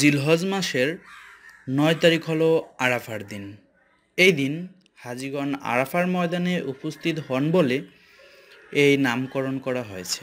জিলহজ মাসের নয় তারিখ হল আরাফার দিন এই দিন হাজিগণ আরাফার ময়দানে উপস্থিত হন বলে এই নামকরণ করা হয়েছে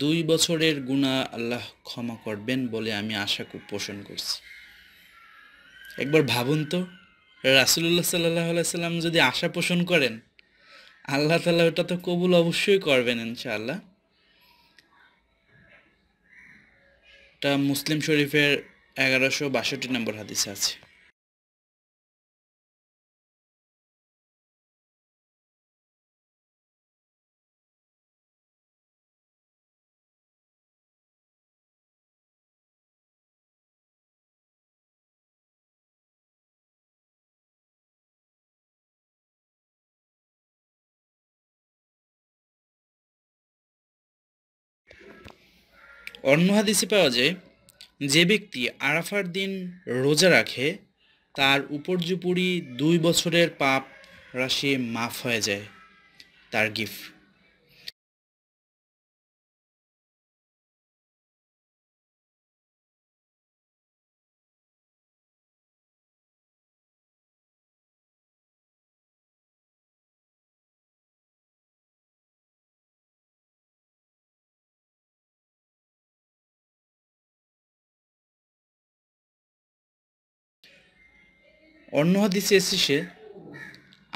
দুই বছরের গুণা আল্লাহ ক্ষমা করবেন বলে আমি আশা পোষণ করছি একবার ভাবুন তো রাসুল্লাহ সাল্লাহ সাল্লাম যদি আশা পোষণ করেন আল্লাহ তালা ওটা তো কবুল অবশ্যই করবেন ইনশাআল্লাহ এটা মুসলিম শরীফের এগারোশো বাষট্টি নম্বর হাদিসে আছে অন্য হাদিসে পাওয়া যায় যে ব্যক্তি আরাফার দিন রোজা রাখে তার উপর্যুপুরি দুই বছরের পাপ রাশি মাফ হয়ে যায় তার গিফট অন্য হাদিসে এসেছে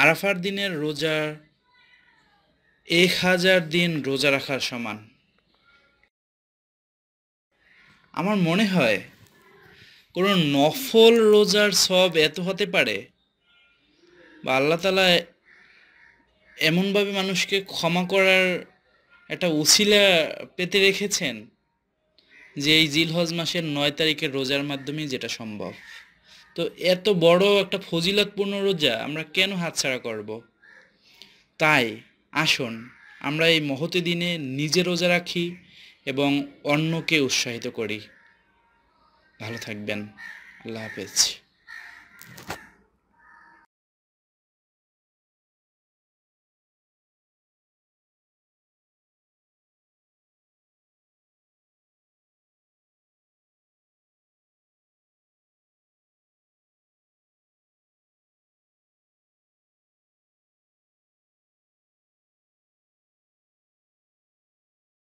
আরাফার দিনের রোজা এক হাজার দিন রোজা রাখার সমান আমার মনে হয় কোনো নফল রোজার সব এত হতে পারে বা আল্লাহ তালা এমনভাবে মানুষকে ক্ষমা করার একটা উশিলা পেতে রেখেছেন যে এই জিলহজ মাসের নয় তারিখের রোজার মাধ্যমেই যেটা সম্ভব তো এত বড় একটা ফজিলতপূর্ণ রোজা আমরা কেন হাতছাড়া করব তাই আসুন আমরা এই মহতি দিনে নিজে রোজা রাখি এবং অন্যকে উৎসাহিত করি ভালো থাকবেন আল্লাহ হাফেজ